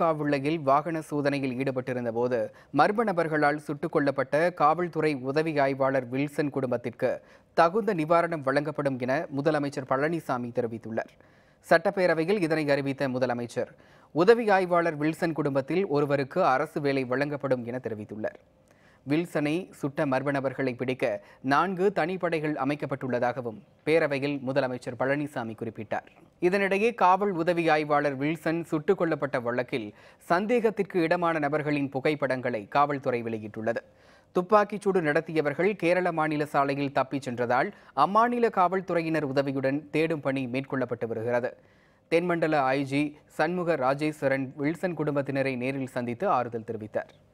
காவுள்ளையில் வாகன சோதனையில் ஈடுபட்டிருந்த போது மர்ம நபர்களால் சுட்டுக் கொல்லப்பட்ட காவல்துறை உதவி ஆய்வாளர் வில்சன் குடும்பத்திற்கு தகுந்த நிவாரணம் வழங்கப்படும் என முதலமைச்சர் பழனிசாமி தெரிவித்துள்ளார் சட்டப்பேரவையில் இதனை அறிவித்த முதலமைச்சர் உதவி ஆய்வாளர் வில்சன் குடும்பத்தில் ஒருவருக்கு அரசு வேலை வழங்கப்படும் என தெரிவித்துள்ளார் வில்சனை சுட்ட மர்ம நபர்களை பிடிக்க நான்கு தனிப்படைகள் அமைக்கப்பட்டுள்ளதாகவும் பேரவையில் முதலமைச்சர் பழனிசாமி குறிப்பிட்டார் இதனிடையே காவல் உதவி ஆய்வாளர் வில்சன் சுட்டுக் கொல்லப்பட்ட வழக்கில் சந்தேகத்திற்கு இடமான நபர்களின் புகைப்படங்களை காவல்துறை வெளியிட்டுள்ளது துப்பாக்கிச்சூடு நடத்தியவர்கள் கேரள மாநில சாலையில் தப்பிச் சென்றதால் அம்மாநில காவல்துறையினர் உதவியுடன் தேடும் பணி மேற்கொள்ளப்பட்டு வருகிறது தென்மண்டல ஐஜி சண்முக ராஜேஸ்வரன் வில்சன் குடும்பத்தினரை நேரில் சந்தித்து ஆறுதல் தெரிவித்தார்